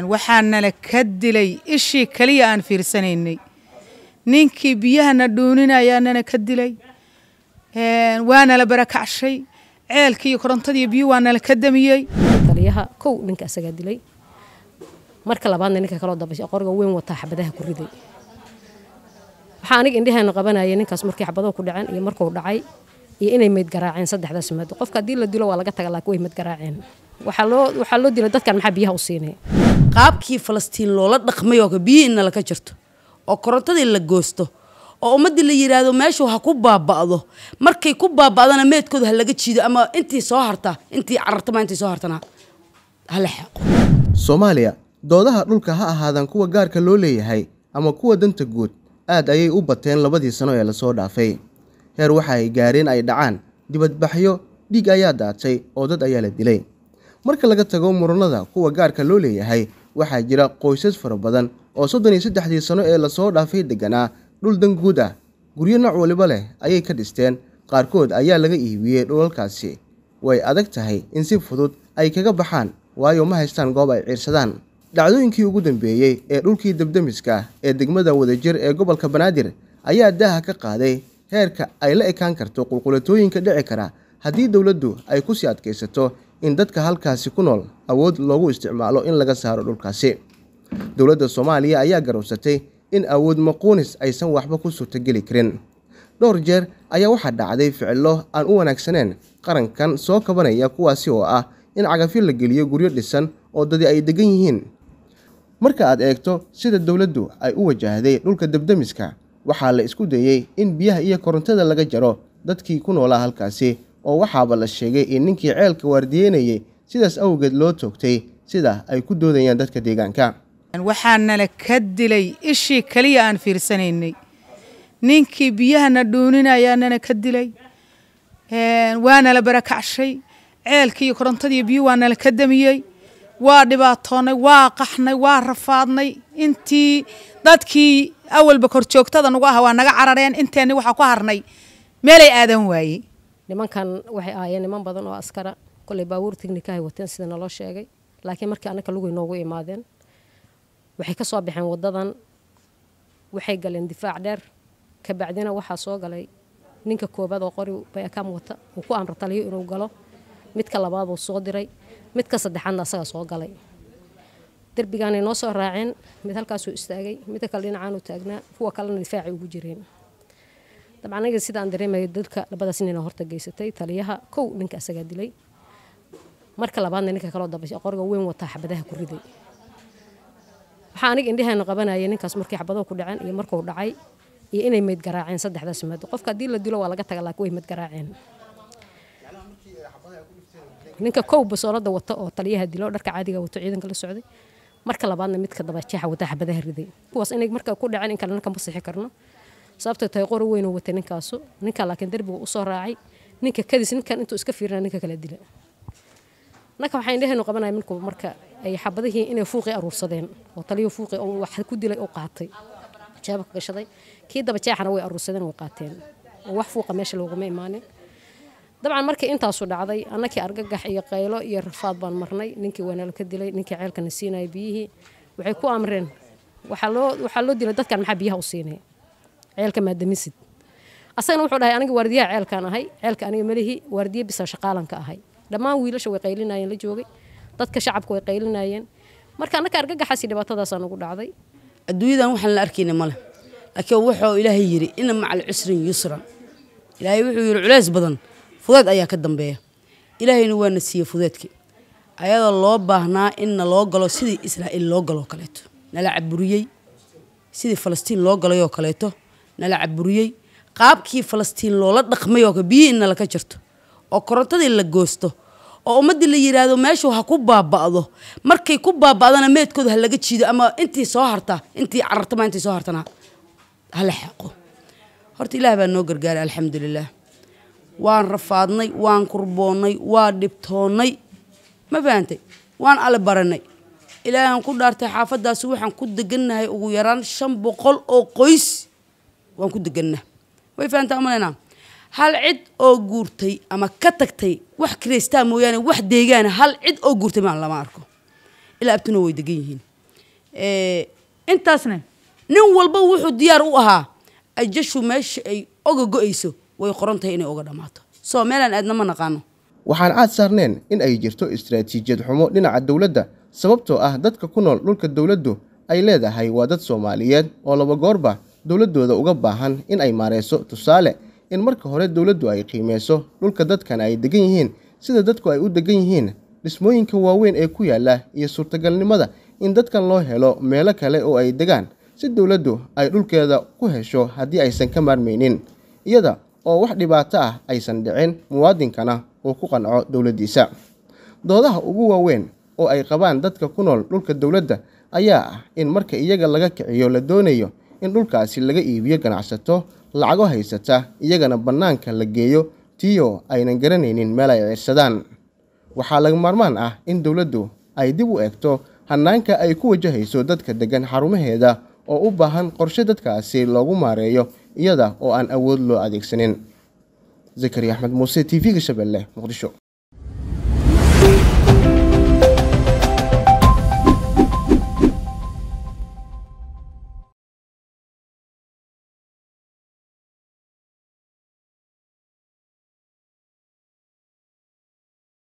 waxaanala ka dilay ishii keliya aan fiirsanaynay ninkii biyahana dhuuninaya ka dilay waa nala barakacshay ceelkii iyo korontadiiyo waanala ka damiyey taliyaha kow ninka asagaa dilay marka labaadna ninka kaloo dabashay qoriga weyn wataa xabadaha ku riday waxaa aniga indheheena qabanaya ninkaas markii xabadoo ku dhaceen iyo markuu dhacay iyo inay meyd garaaceen saddexdaas maado qofka haddii la dilo waa laga taga laakiin way meyd garaaceen waxaa loo dilay dadkan maxaa biyaha u siinay qaabkii falastiin loola dhaqmayoo ka biyihiina laka jirto oo korontadii la goosto oo ummaddii la yidhaahdo meeshu ha ku baaba'do markay ku baaba'dana meedkooda ha laga jiido ama intii soo harta intii carartama intii soo hartana hala xeeqo soomaaliya doodaha dhulka ha ahaadaan kuwa gaarka loo leeyahay ama kuwa danta guud aad ayay u bateen labadii sano ee lasoo dhaafay heer waxa ay gaareen ay dhacaan dibadbaxyo dhiig ayaa daatay oo dad ayaa la dilay marka laga tago muranada kuwa gaarka loo leeyahay waxaa jira qoysas fara badan oo soddon iyo saddexdii sano ee lasoo dhaafay degganaa dhul danguud ah guryo nooc waliba leh ayay ka dhisteen qaarkood ayaa laga iibiyey dhulalkaasi way adag tahay in si fudud ay kaga baxaan waayo ma haystaan goob ay ciirsadaan dhacdooyinkii ugu dambeeyey ee dhulkii debdemiska ee degmada wadajir ee gobolka banaadir ayaa daaha ka qaaday heerka ay la ekaan karto qulqulatooyinka dhici kara haddii dowladdu ay ku sii adkaysato in dadka halkaasi ku nool awood loogu isticmaalo in laga saaro dhulkaasi dowladda soomaaliya ayaa garowsatay in awood maquunis aysan waxba ku suurtogeli karin dhowr jeer ayaa waxaa dhacday ficillo aan u wanaagsaneen qarankan soo kabanaya kuwaasi oo ah in cagafyo la geliyo guryo dhisan oo dadi ay degan yihiin marka aad eegto sida dowladdu ay u wajahday dhulka debdemiska waxaa la isku dayey in biyaha iyo korontada laga jaro dadkii ku noolaa halkaasi oo waxaaba la sheegay in ninkii ceelka waardiyeynayay sidaas awgeed loo toogtay sida ay ku doodayaan dadka deegaanka waxaanala ka dilay ishii keliya aan fiirsanaynay ninkii biyahana dhuuninaya nana ka dilay waa nala barakacshay ceelkiiyo korontadiiyo biyo waa nala ka damiyey waa dhibaatoonnay waa qaxnay waa rafaadnay intii dadkii awalba korjoogtada nagu aha waa naga carareen inteenni waxaa ku harnay meelay aadan waayey nimankan waxay ahaayeen niman badan oo askara koley baabuur tignika wateen sida naloo sheegay laakiin markii annaka lugay noogu imaadeen waxay ka baxeen wadadan waxay galeen difaac dheer kabacdina waxaa soo galay ninka koobaad oo qori bayakam wata uu ku amra taliyo inuu galo midka labaad soo diray midka saddexaadna asaga soo galay derbigaanay noo soo raaceen mid halkaasuu istaagay midka kale dhinacaanu taagnaa kuwa kalena difaacay ugu jireen dab anaga sidaan dareemaya dadka labadaas inayna horta geysatay taliyaha kow ninka asagaa dilay marka labaadna ninka kaloo daba qorga weyn wataa xabadaha ku riday waxaa aniga indhaheena qabanaya ninkaas markii xabadahu ku dhaceen iyo markuu dhacay iyo inay meyd garaaceen saddexdaas maado qofka haddii la dilo waa laga taga laakiin way meyd garaaceen ninka kow basooladda wata oo taliyaha dilo dharka caadiga wato ciidanka la socday marka labaadna midka daba jeexa xabadaha riday kuwaas inay marka ku dhaceen in kale ninkan ma karno sababta tahay qor weyn watay ninkaas ninka laakiin darbiga u raacay ninka kadis ninkan intuu iska fiirina ninka kala dila ninka waxaan dhehaynu qabanaya minku marka ay xabadihii inay fuuqii aruursadeen oo taliyo fuuqii oo wax ku dilay oo qaatay jaabka gashaday kii daba jeexana way aruursadeen way qaateen oo wax fuuqa meesha looguma imaanin dabcan markii intaasu dhacday annakii argagax iyo qaylo iyo rafaad baan marnay ninkii waanalo ka dilay ninkii ceelkana siinaya biyihii waxay ku amreen waxaa loo dilay dadkan maxaa biyaha u siinaya ceelka maadamisid asagana wuxuu dhahay aniga waardiyaha ceelkaan ahay ceelka aniga melihi waardiye bisaa shaqaalanka ahay dhammaan wiilasha way qaylinayeen la joogay dadka shacabka way qaylinayeen marka annaka argagaxaasi dhibaatadaasa nagu dhacday adduunyadan waxaan la arkayna male laakiin wuxuu ilaahay yidhi ina macal cusrin yusran ilaahay wuxuu yidhi culays badan fudeed ayaa ka dambeeya ilaahayna waana siiyey fudeedki ayadoo loo baahnaa inna loo galo sidii israa'iil loo galoo kaleeto nala caburiyey sidii falastiin loo galayoo kaleeto nala caburiyey qaabkii falastiin loola dhaqmay oo biyihii nalaka jirto oo korontadii la goosto oo ummaddii la yidhaahdo meeshu ha ku baaba'do markay ku baaba'dana meedkooda ha laga jiido ama intii soo harta intii carartama intii soo hartana hala xaqo horta ilaah baa noo gargaaray alxamdulilaah waan rafaadnay waan kurboonnay waa dhibtoonnay ma fahantay waan alle baranay ilaahan ku dhaartay xaafaddaasi waxaan ku degannahay ugu yaraan shan boqol oo qoys waan ku deganna way fahantaa umalaynaa hal cid oo guurtay ama ka tagtay wax kiraystaa mooyaane wax deegaana hal cid oo guurtay maan lama arko ilaa abtuna way degan yihiin intaasna nin walba wuxuu diyaar u ahaa ajashu meesha ay oga go-ayso way qoran tahay inay oga dhammaato soo meelaan aadna ma naqaano waxaan caad saarneen in ay jirto istaraatiijiyad xumo dhinaca dowladda sababtoo ah dadka ku nool dhulka dowladdu ay leedahay waa dad soomaaliyeed oo laba goorba dowladdooda uga baahan in ay maareyso tusaale in marka hore dowladdu ay qiimeyso dhulka dadkana ay degan yihiin sida dadku ay u degan yihiin dhismooyinka waaweyn ee ku yaalla iyo suurtagalnimada in dadkan loo helo meelo kale oo ay degaan si dowladdu ay dhulkeeda ku hesho haddii aysan ka maarmaynin iyada oo wax dhibaato ah aysan dhicin muwaadinkana uu ku qanco dowladdiisa doodaha ugu waaweyn oo ay qabaan dadka ku nool dhulka dowladda ayaa ah in marka iyaga laga kiciyo la doonayo in dhulkaasi laga iibiyo ganacsato lacago haysata iyagana bannaanka la geeyo tiyo aynan garanaynin meel ay ciirsadaan waxaa laga maarmaan ah in dowladdu ay dib u eegto hannaanka ay ku wajahayso dadka deggan xarumaheeda oo u baahan qorshe dadkaasi loogu maareeyo iyada oo aan awood loo adeegsanin zakari axmed muuse t v-ga shabeelle muqdisho